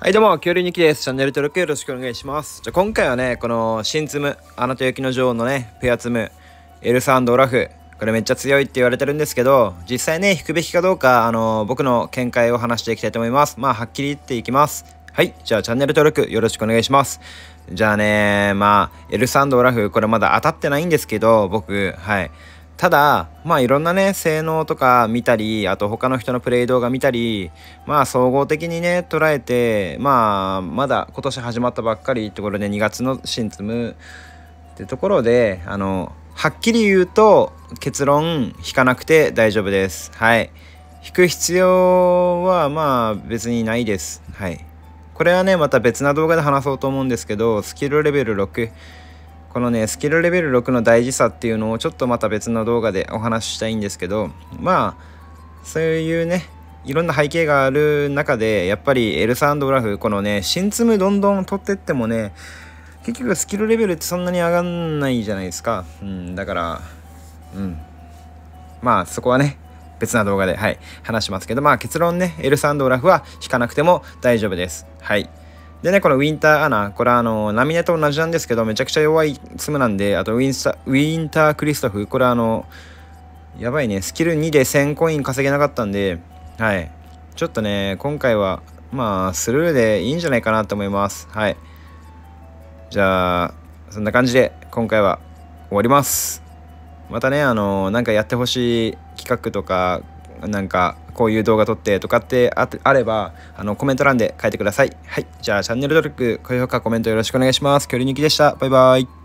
はいどうも、恐竜ニキです。チャンネル登録よろしくお願いします。じゃ今回はね、この新ツム、アナと雪の女王のね、ペアツム、エルサンド・オラフ、これめっちゃ強いって言われてるんですけど、実際ね、引くべきかどうか、あの、僕の見解を話していきたいと思います。まあ、はっきり言っていきます。はい、じゃあチャンネル登録よろしくお願いします。じゃあね、まあ、エルサンド・オラフ、これまだ当たってないんですけど、僕、はい。ただ、まあいろんなね、性能とか見たり、あと他の人のプレイ動画見たり、まあ総合的にね、捉えて、まあまだ今年始まったばっかりってことで2月の新ンツムってところで、あの、はっきり言うと結論引かなくて大丈夫です。はい。引く必要はまあ別にないです。はい。これはね、また別な動画で話そうと思うんですけど、スキルレベル6。このねスキルレベル6の大事さっていうのをちょっとまた別の動画でお話ししたいんですけどまあそういうねいろんな背景がある中でやっぱりエルサンドグラフこのね新積むどんどん取ってってもね結局スキルレベルってそんなに上がんないじゃないですか、うん、だからうんまあそこはね別な動画ではい話しますけどまあ結論ねエルサンドグラフは引かなくても大丈夫ですはいでね、このウィンターアナ、これはあの、ナミネと同じなんですけど、めちゃくちゃ弱い粒なんで、あとウィンタ、ウィンタークリストフ、これはあの、やばいね、スキル2で1000コイン稼げなかったんで、はい。ちょっとね、今回は、まあ、スルーでいいんじゃないかなと思います。はい。じゃあ、そんな感じで、今回は終わります。またね、あの、なんかやってほしい企画とか、なんか、こういう動画撮ってとかってあれば、あの、コメント欄で書いてください。はい。じゃあ、チャンネル登録、高評価、コメントよろしくお願いします。距離抜きでした。バイバイ。